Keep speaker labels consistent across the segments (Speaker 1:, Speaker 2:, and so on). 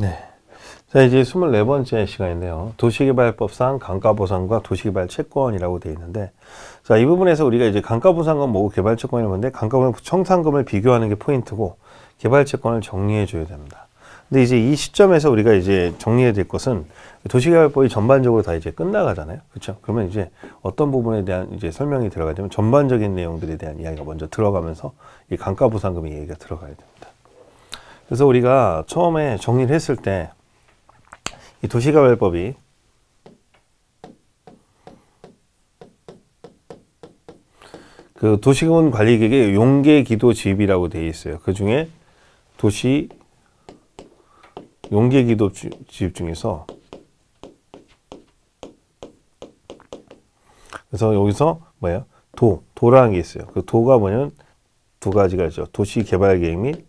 Speaker 1: 네. 자, 이제 24번째 시간인데요. 도시개발법상 강가보상과 도시개발채권이라고 되어 있는데, 자, 이 부분에서 우리가 이제 강가보상은 뭐고 개발채권이 라 뭔데, 강가보상 청산금을 비교하는 게 포인트고, 개발채권을 정리해 줘야 됩니다. 근데 이제 이 시점에서 우리가 이제 정리해야 될 것은 도시개발법이 전반적으로 다 이제 끝나가잖아요. 그렇죠? 그러면 이제 어떤 부분에 대한 이제 설명이 들어가냐면 전반적인 내용들에 대한 이야기가 먼저 들어가면서 이 강가보상금의 얘기가 들어가야 됩니다. 그래서 우리가 처음에 정리를 했을 때 이도시가발법이그 도시군 관리계획의 용계 기도 지입이라고 되어 있어요. 그 중에 도시 용계 기도 지입 중에서 그래서 여기서 뭐예요? 도, 도라는 게 있어요. 그 도가 뭐냐면 두 가지가 있죠. 도시 개발 계획 및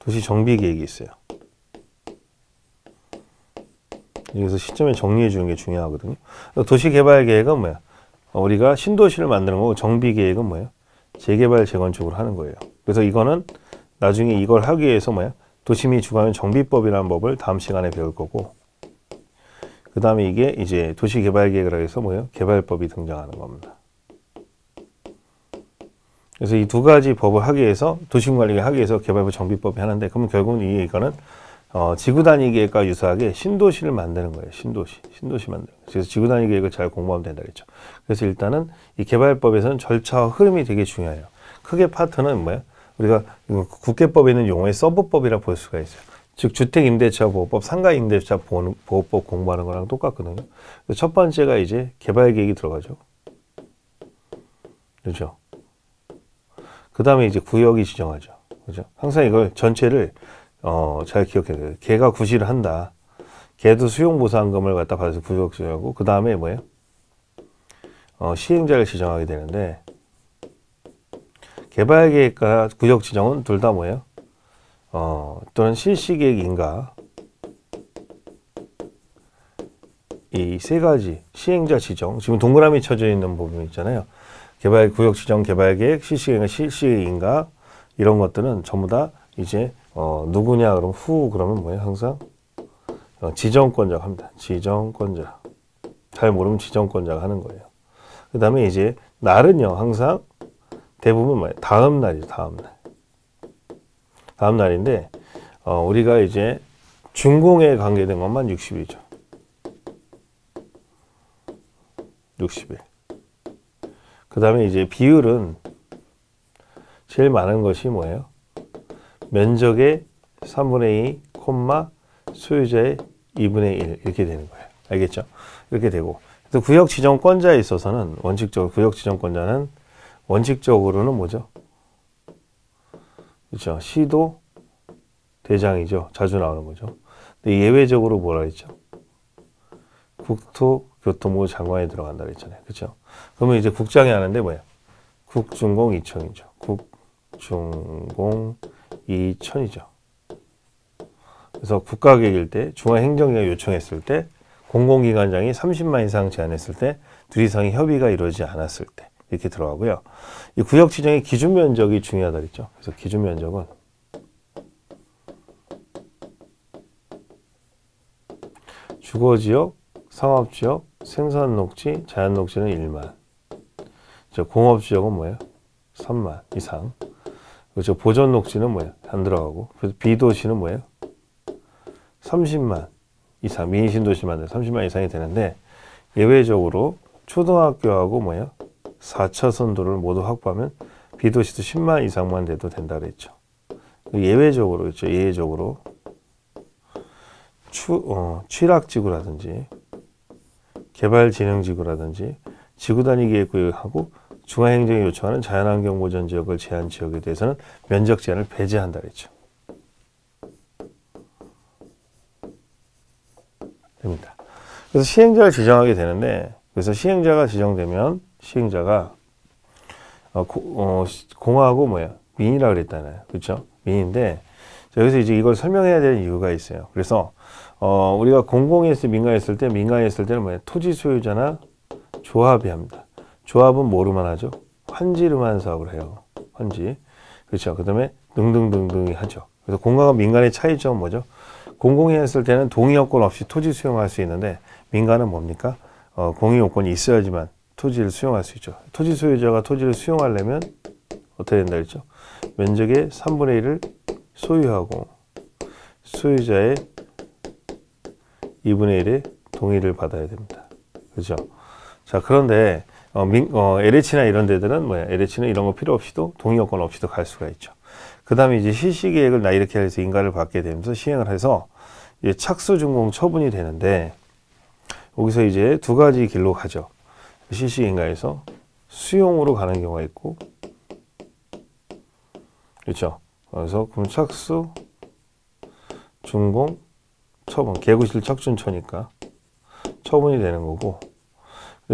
Speaker 1: 도시 정비 계획이 있어요. 여기서 시점에 정리해 주는 게 중요하거든요. 도시 개발 계획은 뭐야? 우리가 신도시를 만드는 거고 정비 계획은 뭐예요? 재개발 재건축을 하는 거예요. 그래서 이거는 나중에 이걸 하기 위해서 뭐야? 도시미 주관의 정비법이라는 법을 다음 시간에 배울 거고 그 다음에 이게 이제 도시개발계획이 해서 뭐예요? 개발법이 등장하는 겁니다. 그래서 이 두 가지 법을 하기 위해서 도심 관리를 하기 위해서 개발부 정비법이 하는데 그러면 결국은 이거는 어, 지구 단위 계획과 유사하게 신도시를 만드는 거예요. 신도시, 신도시 만드는. 거예요. 그래서 지구 단위 계획을 잘 공부하면 된다 그랬죠. 그래서 일단은 이 개발법에서는 절차와 흐름이 되게 중요해요. 크게 파트는 뭐야? 우리가 국회법에 있는 용어의 서브법이라 볼 수가 있어요. 즉 주택 임대차 보호법, 상가 임대차 보호법 공부하는 거랑 똑같거든요. 첫 번째가 이제 개발 계획이 들어가죠. 그렇죠. 그 다음에 이제 구역이 지정하죠. 그죠? 항상 이걸 전체를 어, 잘 기억해야 돼요. 개가 구실을 한다. 개도 수용보상금을 갖다 받아서 구역 수여하고 그 다음에 뭐예요? 어, 시행자를 지정하게 되는데 개발계획과 구역 지정은 둘 다 뭐예요? 어, 또는 실시계획인가 이 세 가지 시행자 지정 지금 동그라미 쳐져 있는 부분 있잖아요 개발 구역 지정 개발 계획 CC인가 실시인가 이런 것들은 전부 다 이제 어, 누구냐 그럼 후 그러면 뭐예요 항상 어, 지정권자가 합니다. 지정권자 잘 모르면 지정권자가 하는 거예요. 그 다음에 이제 날은요 항상 대부분 뭐예요 다음 날이죠 다음 날 다음 날인데 어, 우리가 이제 준공에 관계된 것만 60이죠. 60일. 그 다음에 이제 비율은 제일 많은 것이 뭐예요? 면적의 3분의 2, 콤마 소유자의 2분의 1 이렇게 되는 거예요. 알겠죠? 이렇게 되고 구역 지정권자에 있어서는 원칙적으로 구역 지정권자는 원칙적으로는 뭐죠? 그렇죠. 시도 대장이죠. 자주 나오는 거죠. 근데 예외적으로 뭐라 했죠? 국토 교통부 장관이 들어간다 그랬잖아요. 그렇죠? 그러면 이제 국장이 하는데 뭐야? 국중공 2천이죠. 국중공 2천이죠. 그래서 국가계일때 중앙행정위가 요청했을 때 공공기관장이 30만 이상 제안했을 때둘이상 협의가 이루어지지 않았을 때 이렇게 들어가고요. 이 구역 지정의 기준 면적이 중요하다 그랬죠. 그래서 기준 면적은 주거지역, 상업지역, 생산 녹지, 자연 녹지는 1만. 저 공업 지역은 뭐예요? 3만 이상. 저 보전 녹지는 뭐예요? 안 들어가고. 그래서 비도시는 뭐예요? 30만 이상, 민신 도시만 30만 이상이 되는데 예외적으로 초등학교하고 뭐예요? 4차선 도를 모두 확보하면 비도시도 10만 이상만 돼도 된다 그랬죠. 예외적으로 그렇죠. 예외적으로 추, 어, 취락지구라든지 개발진흥지구라든지 지구단위계획구역하고 중앙행정이 요청하는 자연환경보전 지역을 제한 지역에 대해서는 면적 제한을 배제한다 그랬죠. 됩니다. 그래서 시행자를 지정하게 되는데 그래서 시행자가 지정되면 시행자가 어, 고, 어, 공화하고 뭐야 민이라 그랬잖아요. 그렇죠? 민인데 여기서 이제 이걸 설명해야 되는 이유가 있어요. 그래서 어, 우리가 공공에서 민간했을 때, 민간했을 때는 뭐예 토지 소유자나 조합이 합니다. 조합은 뭐로만 하죠? 환지로만 사업을 해요. 환지. 그렇죠. 그 다음에 등등등등이 하죠. 그래서 공간과 민간의 차이점은 뭐죠? 공공이 했을 때는 동의 요건 없이 토지 수용할 수 있는데 민간은 뭡니까? 어, 공의 요건이 있어야지만 토지를 수용할 수 있죠. 토지 소유자가 토지를 수용하려면 어떻게 된다 했죠? 면적의 3분의 1을 소유하고 소유자의 2분의 1의 동의를 받아야 됩니다. 그죠? 자, 그런데 어, 민, 어, LH나 이런 데들은 뭐야? LH는 이런 거 필요 없이도 동의 여건 없이도 갈 수가 있죠. 그 다음에 이제 실시 계획을 나 이렇게 해서 인가를 받게 되면서 시행을 해서 착수 준공 처분이 되는데 여기서 이제 두 가지 길로 가죠. 실시 인가에서 수용으로 가는 경우가 있고 그렇죠. 그래서 그럼 착수 준공 처분 개구실 척준처니까 처분이 되는 거고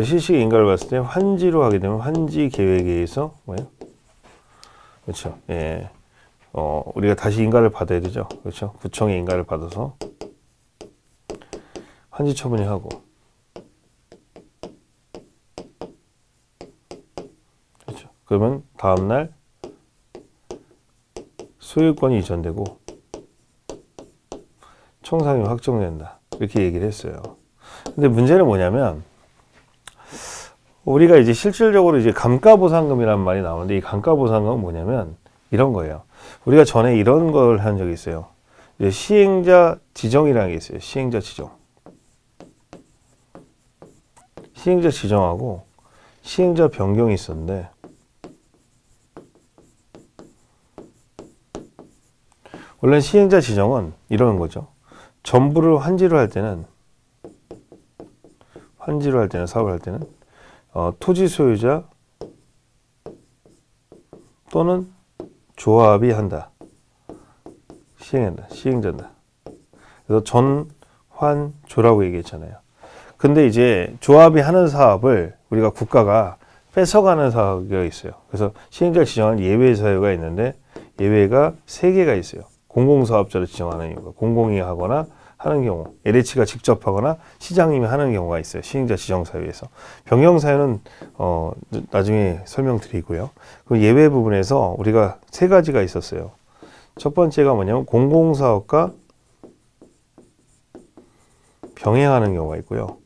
Speaker 1: 실식 인가를 봤을 때 환지로 하게 되면 환지 계획에 의해서 뭐예요? 그렇죠. 예. 어, 우리가 다시 인가를 받아야 되죠. 그렇죠. 구청에 인가를 받아서 환지 처분이 하고 그렇죠. 그러면 다음날 소유권이 이전되고 총상이 확정된다. 이렇게 얘기를 했어요. 근데 문제는 뭐냐면 우리가 이제 실질적으로 이제 감가보상금이란 말이 나오는데 이 감가보상금은 뭐냐면 이런 거예요. 우리가 전에 이런 걸 한 적이 있어요. 시행자 지정이라는 게 있어요. 시행자 지정. 시행자 지정하고 시행자 변경이 있었는데 원래 시행자 지정은 이러 거죠. 전부를 환지로 할 때는 환지로 할 때는 사업을 할 때는 어, 토지 소유자 또는 조합이 한다. 시행한다. 시행자다. 그래서
Speaker 2: 전환조라고
Speaker 1: 얘기했잖아요. 근데 이제 조합이 하는 사업을 우리가 국가가 뺏어가는 사업이 있어요. 그래서 시행자 지정한 예외 사유가 있는데 예외가 세개가 있어요. 공공사업자를 지정하는 이유가 공공이 하거나 하는 경우, LH가 직접 하거나 시장님이 하는 경우가 있어요. 시행자 지정사유에서. 변경사유는, 어, 나중에 설명드리고요. 그 예외 부분에서 우리가 세 가지가 있었어요. 첫 번째가 뭐냐면 공공사업과 병행하는 경우가 있고요.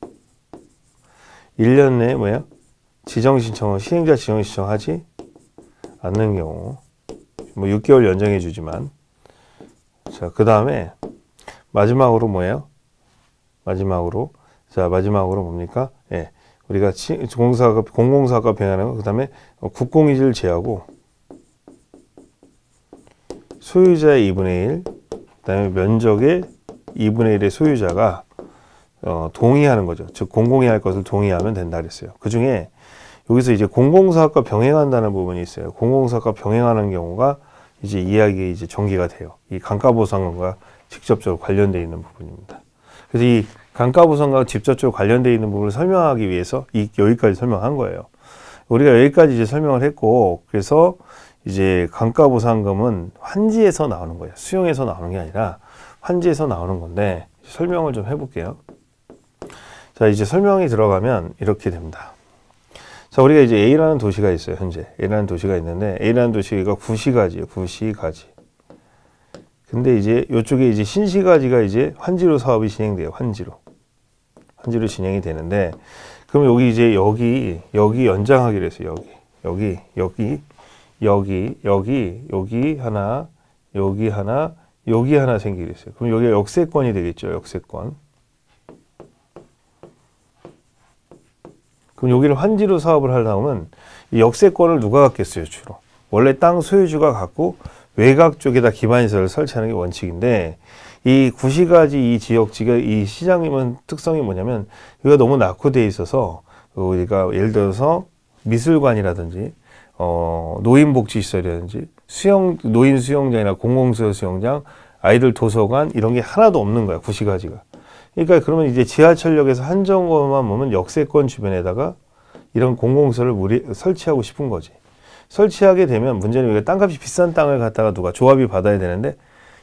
Speaker 1: 1년 내에 뭐야? 지정신청을, 시행자 지정신청하지 않는 경우. 뭐 6개월 연장해주지만. 자, 그 다음에 마지막으로 뭐예요? 마지막으로 자, 마지막으로 뭡니까? 예. 우리가 공공사업, 공공사업과 하는 거, 그 다음에 국공이질 제하고 소유자의 2분의 1, 그 다음에 면적의 2분의 1의 소유자가 어, 동의하는 거죠. 즉 공공이 할 것을 동의하면 된다 그랬어요. 그 중에 여기서 이제 공공사업과 병행한다는 부분이 있어요. 공공사업과 병행하는 경우가 이제 이야기의 이제 전개가 돼요. 이 감가 보상과 직접적으로 관련되어 있는 부분입니다. 그래서 이 감가 보상과 직접적으로 관련되어 있는 부분을 설명하기 위해서 이 여기까지 설명한 거예요. 우리가 여기까지 이제 설명을 했고 그래서 이제 감가 보상금은 환지에서 나오는 거예요. 수용에서 나오는 게 아니라 환지에서 나오는 건데 설명을 좀 해볼게요. 자, 이제 설명이 들어가면 이렇게 됩니다. 자, 우리가 이제 A라는 도시가 있어요, 현재. A라는 도시가 있는데, A라는 도시가 구시가지예요, 구시가지. 근데 이제 이쪽에 이제 신시가지가 이제 환지로 사업이 진행돼요, 환지로. 환지로 진행이 되는데, 그럼 여기 이제 여기, 여기 연장하기로 했어요, 여기. 여기, 여기, 여기, 여기, 여기 하나, 여기 하나, 여기 하나 생기겠어요. 그럼 여기가 역세권이 되겠죠, 역세권. 그럼 여기를 환지로 사업을 하려면 역세권을 누가 갖겠어요, 주로? 원래 땅 소유주가 갖고 외곽 쪽에다 기반시설을 설치하는 게 원칙인데 이 구시가지 이 지역 지금 이 시장님은 특성이 뭐냐면 이거 너무 낙후돼 있어서 그 우리가 예를 들어서 미술관이라든지 어 노인복지시설이라든지 수영 노인 수영장이나 공공수요 수영장 아이들 도서관 이런 게 하나도 없는 거야 구시가지가 그러니까 그러면 이제 지하철역에서 한정거만 보면 역세권 주변에다가 이런 공공설을 우리 설치하고 싶은 거지. 설치하게 되면 문제는 이게 땅값이 비싼 땅을 갖다가 누가 조합이 받아야 되는데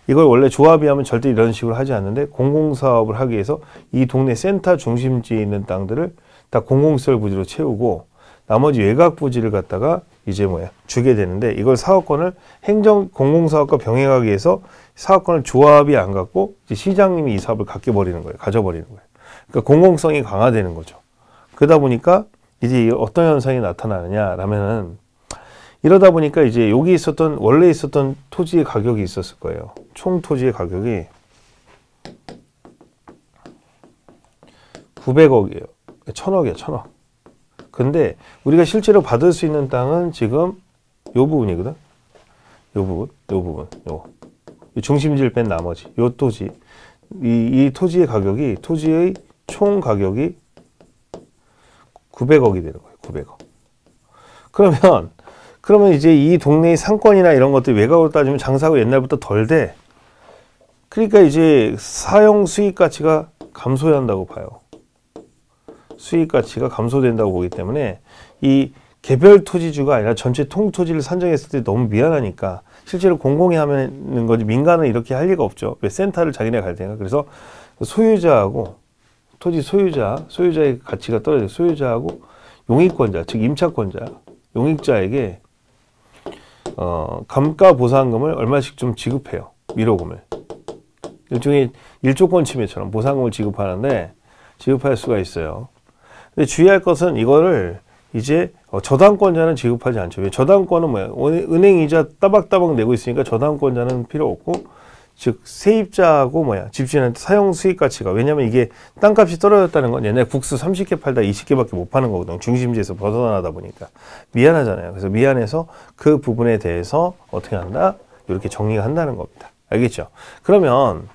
Speaker 1: 이걸 원래 조합이 하면 절대 이런 식으로 하지 않는데 공공사업을 하기 위해서 이 동네 센터 중심지에 있는 땅들을 다 공공시설 부지로 채우고 나머지 외곽 부지를 갖다가 이제 뭐야 주게 되는데 이걸 사업권을 행정 공공사업과 병행하기 위해서 사업권을 조합이 안 갖고 시장님이 이 사업을 갖게 버리는 거예요. 가져버리는 거예요. 그러니까 공공성이 강화되는 거죠. 그러다 보니까 이제 어떤 현상이 나타나느냐라면은 이러다 보니까 이제 여기 있었던 원래 있었던 토지의 가격이 있었을 거예요. 총 토지의 가격이 900억이에요. 1000억이에요. 1000억. 근데 우리가 실제로 받을 수 있는 땅은 지금 요 부분이거든. 요 부분, 요 부분, 요 중심지를 뺀 나머지 요 토지 이, 이 토지의 가격이 토지의 총 가격이 900억이 되는 거예요. 900억. 그러면 그러면 이제 이 동네의 상권이나 이런 것들이 외곽으로 따지면 장사하고 옛날부터 덜 돼. 그러니까 이제 사용 수익 가치가 감소한다고 해야 봐요. 수익 가치가 감소된다고 보기 때문에 이 개별 토지주가 아니라 전체 통토지를 산정했을 때 너무 미안하니까 실제로 공공이 하는 거지 민간은 이렇게 할 리가 없죠. 왜 센터를 자기네갈 테니까. 그래서 소유자하고 토지 소유자, 소유자의 가치가 떨어져 소유자하고 용익권자, 즉 임차권자, 용익자에게 어, 감가 보상금을 얼마씩 좀 지급해요. 미로금을. 일종의 일조권 침해처럼 보상금을 지급하는데 지급할 수가 있어요. 근데 주의할 것은 이거를 이제 어, 저당권자는 지급하지 않죠. 왜 저당권은 뭐야? 은행 이자 따박따박 내고 있으니까 저당권자는 필요 없고 즉 세입자하고 뭐야 집주인한테 사용 수익 가치가 왜냐면 이게 땅값이 떨어졌다는 건옛날 국수 30개 팔다 20개밖에 못 파는 거거든요 중심지에서 벗어나다 보니까 미안하잖아요 그래서 미안해서 그 부분에 대해서 어떻게 한다 이렇게 정리가 한다는 겁니다 알겠죠 그러면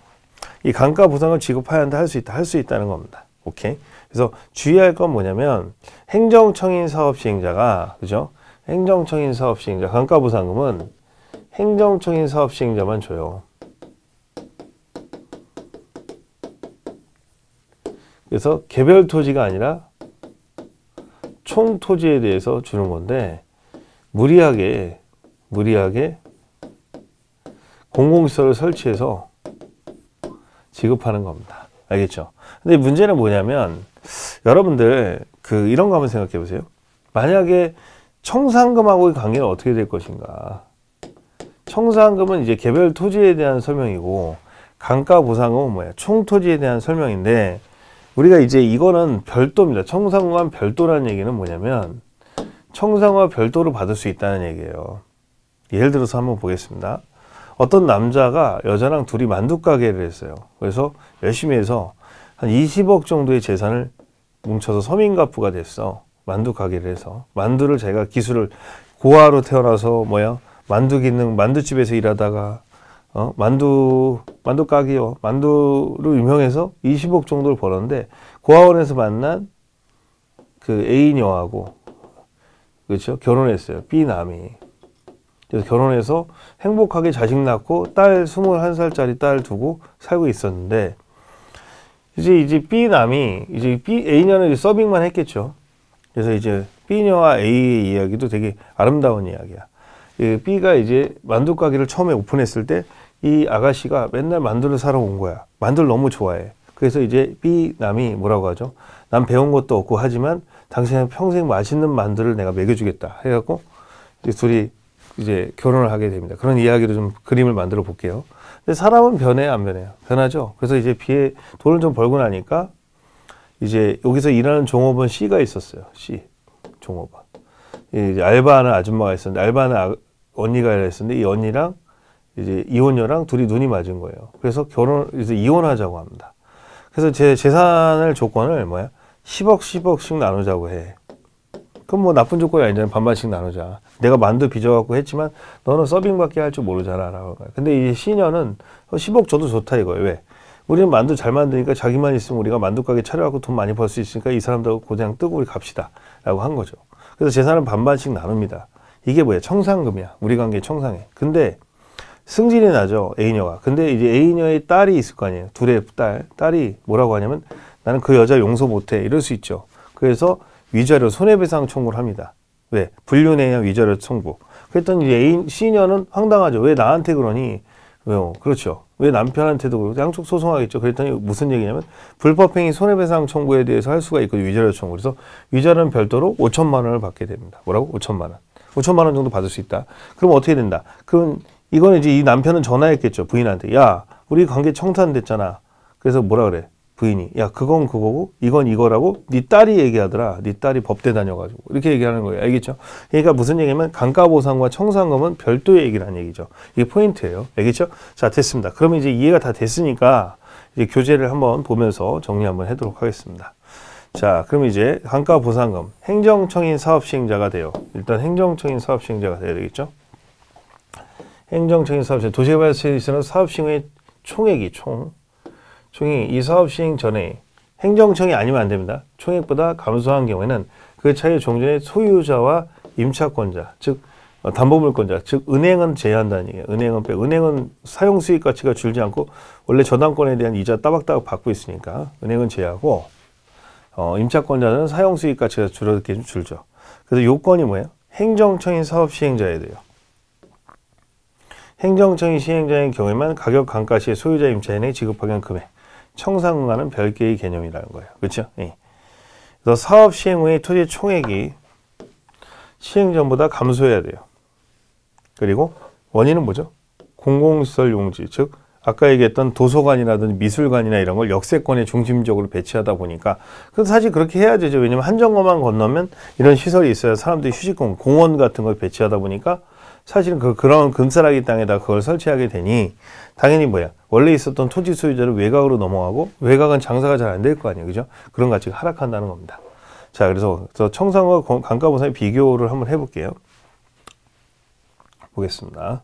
Speaker 1: 이 감가 보상을 지급해야 한다 할 수 있다 할 수 있다는 겁니다 오케이 그래서 주의할 건 뭐냐면 행정청인 사업 시행자가 그죠? 행정청인 사업 시행자 감가부상금은 행정청인 사업 시행자만 줘요. 그래서 개별 토지가 아니라 총 토지에 대해서 주는 건데 무리하게 무리하게 공공시설을 설치해서 지급하는 겁니다. 알겠죠? 근데 문제는 뭐냐면 여러분들 그 이런 거 한번 생각해 보세요. 만약에 청산금하고의 관계는 어떻게 될 것인가? 청산금은 이제 개별 토지에 대한 설명이고 강가보상금은 뭐야? 총토지에 대한 설명인데 우리가 이제 이거는 별도입니다. 청산금과 별도라는 얘기는 뭐냐면 청산과 별도로 받을 수 있다는 얘기예요. 예를 들어서 한번 보겠습니다. 어떤 남자가 여자랑 둘이 만두 가게를 했어요. 그래서 열심히 해서 한 20억 정도의 재산을 뭉쳐서 서민가부가 됐어. 만두 가게를 해서. 만두를 제가 기술을 고아로 태어나서 뭐야? 만두 기능, 만두집에서 일하다가 어? 만두 만두 가게요. 만두로 유명해서 20억 정도를 벌었는데 고아원에서 만난 그 애인여하고 그렇죠? 결혼했어요. B남이. 그래서 결혼해서 행복하게 자식 낳고 딸 21살짜리 딸 두고 살고 있었는데 이제 이제 B 남이 이제 B A녀는 이제 서빙만 했겠죠. 그래서 이제 B녀와 A의 이야기도 되게 아름다운 이야기야. 이 예, B가 이제 만두 가게를 처음에 오픈했을 때 이 아가씨가 맨날 만두를 사러 온 거야. 만두를 너무 좋아해. 그래서 이제 B 남이 뭐라고 하죠? 난 배운 것도 없고 하지만 당신은 평생 맛있는 만두를 내가 먹여주겠다 해갖고 이제 둘이 이제 결혼을 하게 됩니다. 그런 이야기로 좀 그림을 만들어 볼게요. 근데 사람은 변해요, 안 변해요? 변하죠. 그래서 이제 비에 돈을 좀 벌고 나니까 이제 여기서 일하는 종업원 C가 있었어요. C 종업원. 이제 알바하는 아줌마가 있었는데 알바하는 아, 언니가 있었는데 이 언니랑 이제 이혼녀랑 둘이 눈이 맞은 거예요. 그래서 결혼 이제 이혼하자고 합니다. 그래서 제 재산을 조건을 뭐야 10억 10억씩 나누자고 해. 그럼 뭐 나쁜 조건이 아니잖아 반반씩 나누자. 내가 만두 빚어갖고 했지만 너는 서빙밖에 할줄 모르잖아. 라고. 근데 이 시녀는 10억 줘도 좋다 이거예요. 왜? 우리는 만두 잘 만드니까 자기만 있으면 우리가 만두 가게 차려갖고 돈 많이 벌 수 있으니까 이사람도하고장 뜨고 우리 갑시다. 라고 한 거죠. 그래서 재산은 반반씩 나눕니다. 이게 뭐야? 청산금이야. 우리 관계 청산해. 근데 승진이 나죠. A녀가. 근데 이제 A녀의 딸이 있을 거 아니에요. 둘의 딸. 딸이 뭐라고 하냐면 나는 그 여자 용서 못해. 이럴 수 있죠. 그래서 위자료 손해배상 청구를 합니다. 왜? 불륜에 의한 위자료 청구. 그랬더니 애인, 시녀는 황당하죠. 왜 나한테 그러니? 왜요? 그렇죠. 왜 남편한테도 그렇고 양쪽 소송하겠죠. 그랬더니 무슨 얘기냐면 불법행위 손해배상 청구에 대해서 할 수가 있고 위자료 청구. 그래서 위자료는 별도로 5천만 원을 받게 됩니다. 뭐라고? 5천만 원. 5천만 원 정도 받을 수 있다. 그럼 어떻게 된다? 그럼 이건 이제 이 남편은 전화했겠죠. 부인한테. 야, 우리 관계 청산됐잖아. 그래서 뭐라 그래? 부인이 야 그건 그거고 이건 이거라고 네 딸이 얘기하더라 네 딸이 법대 다녀가지고 이렇게 얘기하는 거예요 알겠죠 그러니까 무슨 얘기냐면 감가보상과 청산금은 별도의 얘기라는 얘기죠 이게 포인트예요 알겠죠 자 됐습니다 그러면 이제 이해가 다 됐으니까 이제 교재를 한번 보면서 정리 한번 해도록 하겠습니다 자 그럼 이제 감가보상금 행정청인 사업시행자가 돼요 일단 행정청인 사업시행자가 돼야 되겠죠 행정청인 사업시행자 도시개발세에 있 사업시행의 총액이 총 총이이 사업 시행 전에 행정청이 아니면 안 됩니다. 총액보다 감소한 경우에는 그 차의 종전의 소유자와 임차권자, 즉 어, 담보물권자, 즉 은행은 제외한다는 얘기예요. 은행은 빼. 은행은 사용 수익 가치가 줄지 않고 원래 저당권에 대한 이자 따박따박 받고 있으니까 은행은 제외하고 어, 임차권자는 사용 수익 가치가 줄어들게 줄죠. 그래서 요건이 뭐예요? 행정청인 사업 시행자에 돼요. 행정청인 시행자인 경우에만 가격 감가시 소유자 임차인에 지급하기 금액. 청산과는 별개의 개념이라는 거예요. 그렇죠? 예. 그래서 사업 시행 후의 토지 총액이 시행 전보다 감소해야 돼요. 그리고 원인은 뭐죠? 공공시설 용지, 즉 아까 얘기했던 도서관이라든지 미술관이나 이런 걸 역세권에 중심적으로 배치하다 보니까 그 사실 그렇게 해야 되죠. 왜냐면 한정거만 건너면 이런 시설이 있어야 사람들이 휴식공, 공원 같은 걸 배치하다 보니까 사실은 그 그런 금사라기 땅에다 그걸 설치하게 되니 당연히 뭐야 원래 있었던 토지 소유자를 외곽으로 넘어가고 외곽은 장사가 잘 안 될 거 아니에요. 그죠? 그런 가치가 하락한다는 겁니다. 자, 그래서 저 청산과 강가부상의 비교를 한번 해볼게요. 보겠습니다.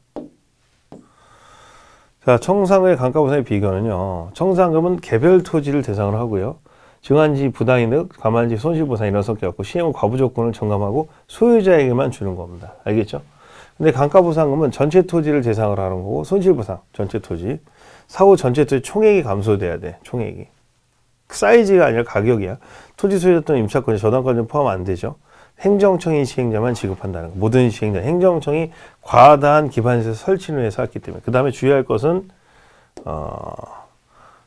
Speaker 1: 자, 청산의 강가부상의 비교는요. 청산금은 개별 토지를 대상으로 하고요. 증한지 부당이득, 가만지 손실보상 이런 섞여갖고 시행후 과부 조건을 점검하고 소유자에게만 주는 겁니다. 알겠죠? 근데 강가부상금은 전체 토지를 대상으로 하는 거고 손실보상 전체 토지 사고 전체 총액이 감소돼야 돼. 총액이. 사이즈가 아니라 가격이야. 토지 소유 또는 임차권, 저당권은 포함 안 되죠. 행정청이 시행자만 지급한다는 거. 모든 시행자, 행정청이 과다한 기반에서 설치를 해서 했기 때문에. 그 다음에 주의할 것은 어,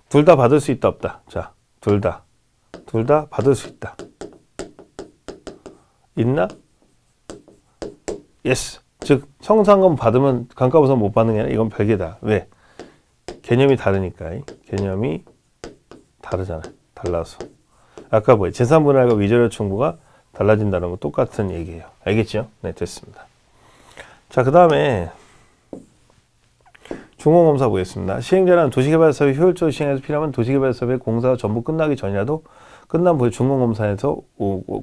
Speaker 1: 둘 다 받을 수 있다 없다. 자, 둘 다. 둘 다 받을 수 있다. 있나? 예스. 즉, 청산금 받으면 감가부선 못 받는 게 아니라 이건 별개다. 왜? 개념이 다르니까 개념이 다르잖아 달라서 아까 뭐 재산분할과 위자료 청구가 달라진다는 건 똑같은 얘기예요 알겠죠? 네 됐습니다 자그 다음에 중공검사 보겠습니다. 시행자는 도시개발사업이 효율적으로 시행해서 필요하면 도시개발사업의 공사가 전부 끝나기 전이라도 끝난 후에 중공검사에서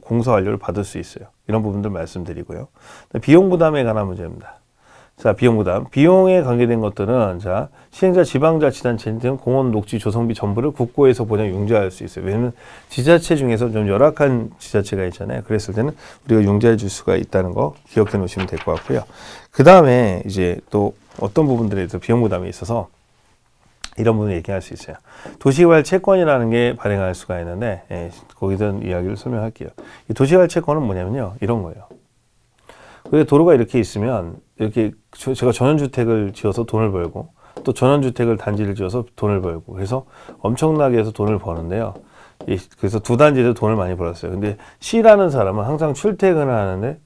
Speaker 1: 공사 완료를 받을 수 있어요. 이런 부분들 말씀드리고요. 비용 부담에 관한 문제입니다. 자, 비용 부담. 비용에 관계된 것들은 자, 시행자 지방자치단체 등 공원 녹지 조성비 전부를 국고에서 보장 융자할 수 있어요. 왜냐면 지자체 중에서 좀 열악한 지자체가 있잖아요. 그랬을 때는 우리가 융자해 줄 수가 있다는 거 기억해 놓으시면 될 것 같고요. 그다음에 이제 또 어떤 부분들에 대해서 비용 부담이 있어서 이런 부분을 얘기할 수 있어요. 도시개발 채권이라는 게 발행할 수가 있는데 예, 거기서 이야기를 설명할게요. 도시개발 채권은 뭐냐면요. 이런 거예요. 그 도로가 이렇게 있으면 이렇게 제가 전원주택을 지어서 돈을 벌고 또 전원주택을 단지를 지어서 돈을 벌고 그래서 엄청나게 해서 돈을 버는데요. 그래서 두 단지에서 돈을 많이 벌었어요. 근데 C라는 사람은 항상 출퇴근을 하는데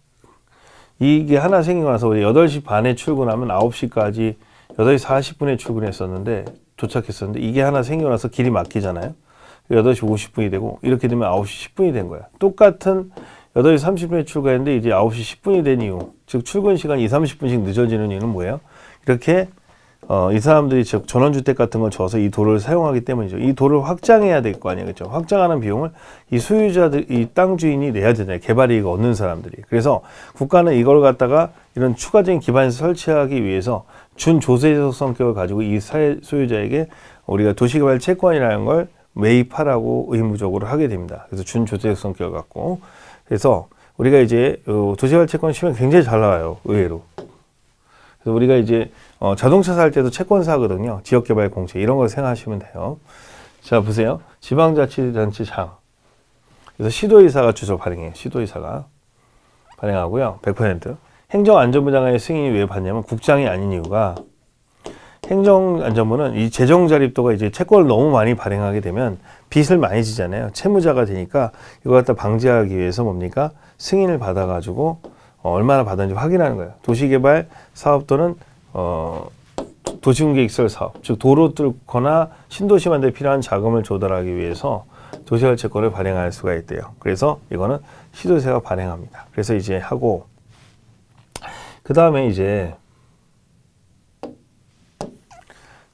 Speaker 1: 이게 하나 생기고 나서 우리 8시 반에 출근하면 9시까지 8시 40분에 출근했었는데 도착했었는데 이게 하나 생기고 나서 길이 막히잖아요. 8시 50분이 되고 이렇게 되면 9시 10분이 된 거야. 똑같은 8시 30분에 출근했는데 이제 9시 10분이 된이유 즉 출근 시간이 20, 30분씩 늦어지는 이유는 뭐예요? 이렇게 어, 이 사람들이 즉 전원주택 같은 걸 줘서 이 도를 사용하기 때문이죠. 이 도를 확장해야 될 거 아니에요. 그렇죠? 확장하는 비용을 이 수유자들, 이 땅 주인이 내야 되잖아요. 개발 이익 얻는 사람들이. 그래서 국가는 이걸 갖다가 이런 추가적인 기반을 설치하기 위해서 준조세적 성격을 가지고 이 사회 소유자에게 우리가 도시개발 채권이라는 걸 매입하라고 의무적으로 하게 됩니다. 그래서 준조세적 성격을 갖고 그래서 우리가 이제 어, 도시발 채권 시면 굉장히 잘 나와요. 의외로. 그래서 우리가 이제 어, 자동차 살 때도 채권 사거든요. 지역개발공채 이런 걸 생각하시면 돼요. 자 보세요. 지방자치단체장. 그래서 시도의사가 주소 발행해요. 시도의사가 발행하고요. 100%. 행정안전부 장관의 승인이 왜 받냐면 국장이 아닌 이유가 행정안전부는 이 재정자립도가 이제 채권을 너무 많이 발행하게 되면 빚을 많이 지잖아요. 채무자가 되니까 이거 갖다 방지하기 위해서 뭡니까? 승인을 받아가지고 어, 얼마나 받았는지 확인하는 거예요. 도시개발 사업 또는 어, 도시공개 익설 사업, 즉 도로 뚫거나 신도시 만드 필요한 자금을 조달하기 위해서 도시개발 권을 발행할 수가 있대요. 그래서 이거는 시도세가 발행합니다. 그래서 이제 하고 그 다음에 이제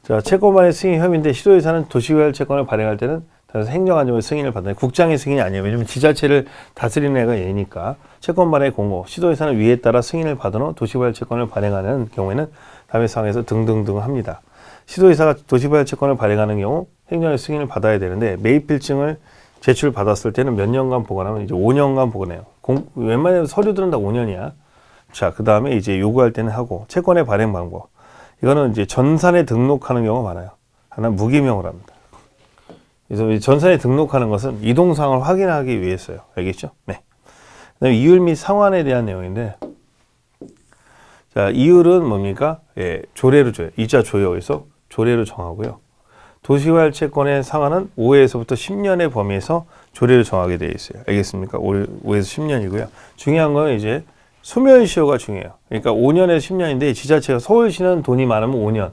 Speaker 1: 자 채권만의 승인 혐의인데 시도유사는 도시개발 채권을 발행할 때는 따라서 행정안전부의 승인을 받아 국장의 승인이 아니에요. 왜냐하면 지자체를 다스리는 애가 얘니까 채권 발행 공고, 시도 예산을 위에 따라 승인을 받은 후 도시개발 채권을 발행하는 경우에는 다음의 사항에서 등등등 합니다. 시도의사가 도시개발 채권을 발행하는 경우 행정의 승인을 받아야 되는데 매입필증을 제출받았을 때는 몇 년간 보관하면 이제 5년간 보관해요. 공, 웬만한 서류들은 다 5년이야. 자, 그 다음에 이제 요구할 때는 하고 채권의 발행 방법. 이거는 이제 전산에 등록하는 경우가 많아요. 하나 무기명으로 합니다. 그래서 전산에 등록하는 것은 이동상을 확인하기 위해서요. 알겠죠? 네. 이율 및 상환에 대한 내용인데 자 이율은 뭡니까? 예, 조례로 줘요. 이자 조요. 그래서 조례로 정하고요. 도시개발 채권의 상환은 5에서부터 10년의 범위에서 조례를 정하게 되어 있어요. 알겠습니까? 5, 에서 10년이고요. 중요한 건 이제 소멸시효가 중요해요. 그러니까 5년에서 10년인데 지자체가 서울시는 돈이 많으면 5년,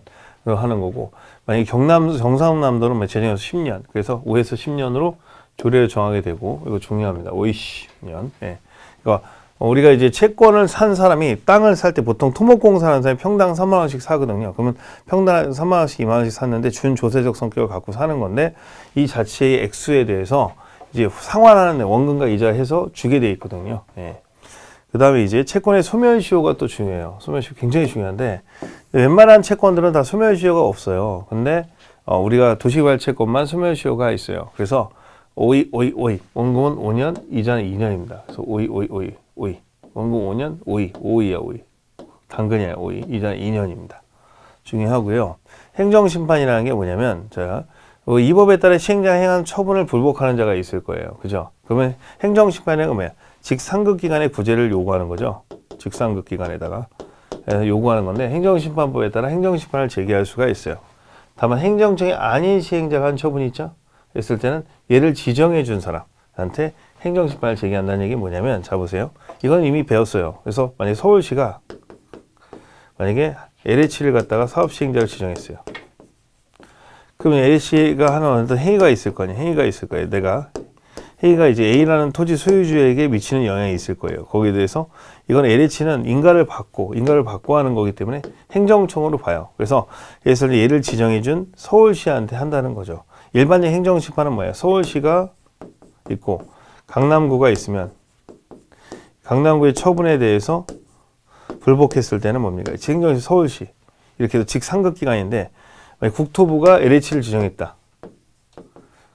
Speaker 1: 하는 거고 만약에 경남 경상남도는 뭐 재정에서 10년 그래서 5에서 10년으로 조례를 정하게 되고 이거 중요합니다. 5년 예. 그러니까 어, 우리가 이제 채권을 산 사람이 땅을 살 때 보통 토목공 사는 사람이 평당 3만 원씩 사거든요. 그러면 평당 3만 원씩 2만 원씩 샀는데 준조세적 성격을 갖고 사는 건데 이 자체의 액수에 대해서 이제 상환하는 원금과 이자 해서 주게 돼 있거든요. 예. 그 다음에 이제 채권의 소멸시효가 또 중요해요. 소멸시효 굉장히 중요한데 웬만한 채권들은 다 소멸시효가 없어요. 근데 어, 우리가 도시개발채권만 소멸시효가 있어요. 그래서 오이 오이 오이 원금은 5년 이자는 2년입니다. 그래서 오이 오이 오이 오이 원금 5년 오이 오이야 오이 당근이야 오이 이자는 2년입니다. 중요하고요. 행정심판이라는 게 뭐냐면 제가 어, 이 법에 따라 시행자 행한 처분을 불복하는 자가 있을 거예요. 그죠? 그러면 행정심판에라는건 직상급 기관의 구제를 요구하는 거죠. 직상급 기관에다가 요구하는 건데 행정심판부에 따라 행정심판을 제기할 수가 있어요. 다만 행정청이 아닌 시행자가 한 처분이 있죠. 했을 때는 얘를 지정해 준 사람한테 행정심판을 제기한다는 얘기 뭐냐면 자 보세요. 이건 이미 배웠어요. 그래서 만약에 서울시가 만약에 LH를 갖다가 사업 시행자를 지정했어요. 그러면 LH가 하는 어떤 행위가 있을 거 아니에요. 행위가 있을 거예요. 내가 A가 이제 A라는 토지 소유주에게 미치는 영향이 있을 거예요. 거기에 대해서 이건 LH는 인가를 받고 인가를 받고 하는 거기 때문에 행정청으로 봐요. 그래서 예를 들어 얘를 지정해 준 서울시한테 한다는 거죠. 일반적 행정심판은 뭐예요? 서울시가 있고 강남구가 있으면 강남구의 처분에 대해서 불복했을 때는 뭡니까? 행정시 서울시 이렇게 해서 직상급기관인데 국토부가 LH를 지정했다.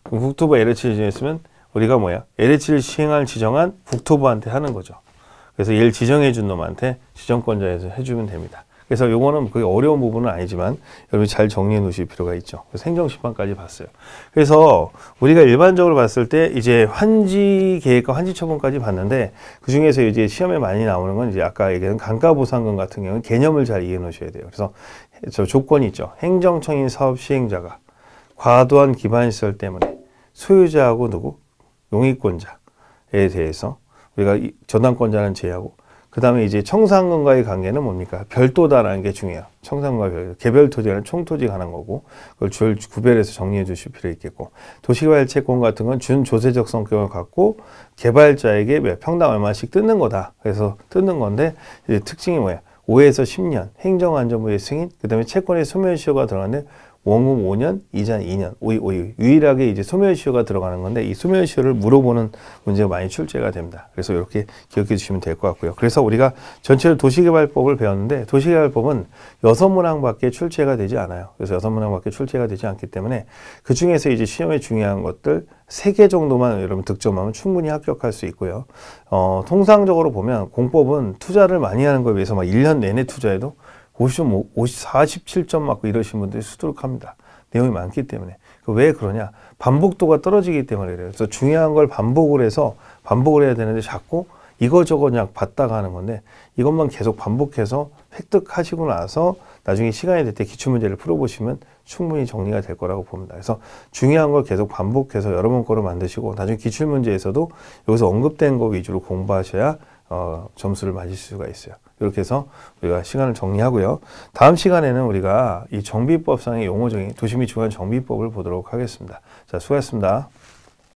Speaker 1: 그럼 국토부가 LH를 지정했으면 우리가 뭐야? LH를 시행할 지정한 국토부한테 하는 거죠. 그래서 얘를 지정해 준 놈한테 지정권자에서 해주면 됩니다. 그래서 요거는 그게 어려운 부분은 아니지만 여러분이 잘 정리해 놓으실 필요가 있죠. 그 생정심판까지 봤어요. 그래서 우리가 일반적으로 봤을 때 이제 환지 계획과 환지 처분까지 봤는데 그 중에서 이제 시험에 많이 나오는 건 이제 아까 얘기한 감가보상금 같은 경우는 개념을 잘 이해해 놓으셔야 돼요. 그래서 저 조건이 있죠. 행정청인 사업 시행자가 과도한 기반시설 때문에 소유자하고 누구? 용익권자에 대해서 우리가 저당권자는 제외하고 그 다음에 이제 청산금과의 관계는 뭡니까? 별도다라는 게 중요해요. 청산금과 별도. 개별 토지는 총토지가 하는 거고 그걸 줄 구별해서 정리해 주실 필요 있겠고 도시개발채권 같은 건 준조세적 성격을 갖고 개발자에게 평당 얼마씩 뜯는 거다. 그래서 뜯는 건데 특징이 뭐야? 5에서 10년 행정안전부의 승인, 그 다음에 채권의 소멸시효가 들어갔는데 원금 5년, 이자는 2년, 오이, 오이. 유일하게 이제 소멸시효가 들어가는 건데 이 소멸시효를 물어보는 문제가 많이 출제가 됩니다. 그래서 이렇게 기억해 주시면 될 것 같고요. 그래서 우리가 전체로 도시개발법을 배웠는데 도시개발법은 여섯 문항밖에 출제가 되지 않아요. 그래서 여섯 문항밖에 출제가 되지 않기 때문에 그 중에서 이제 시험에 중요한 것들 세 개 정도만 여러분 득점하면 충분히 합격할 수 있고요. 어, 통상적으로 보면 공법은 투자를 많이 하는 거에 비해서 막 1년 내내 투자해도 50점, 50, 47점 맞고 이러신 분들이 수두룩합니다. 내용이 많기 때문에. 그 왜 그러냐? 반복도가 떨어지기 때문에 그래요. 그래서 중요한 걸 반복을 해서 반복을 해야 되는데 자꾸 이거저거 그냥 봤다가 하는 건데 이것만 계속 반복해서 획득하시고 나서 나중에 시간이 될 때 기출문제를 풀어보시면 충분히 정리가 될 거라고 봅니다. 그래서 중요한 걸 계속 반복해서 여러 번 거로 만드시고 나중에 기출문제에서도 여기서 언급된 거 위주로 공부하셔야 어, 점수를 맞을 수가 있어요. 이렇게 해서 우리가 시간을 정리하고요. 다음 시간에는 우리가 이 정비법상의 용어적인 도시및 주간 정비법을 보도록 하겠습니다. 자, 수고하셨습니다.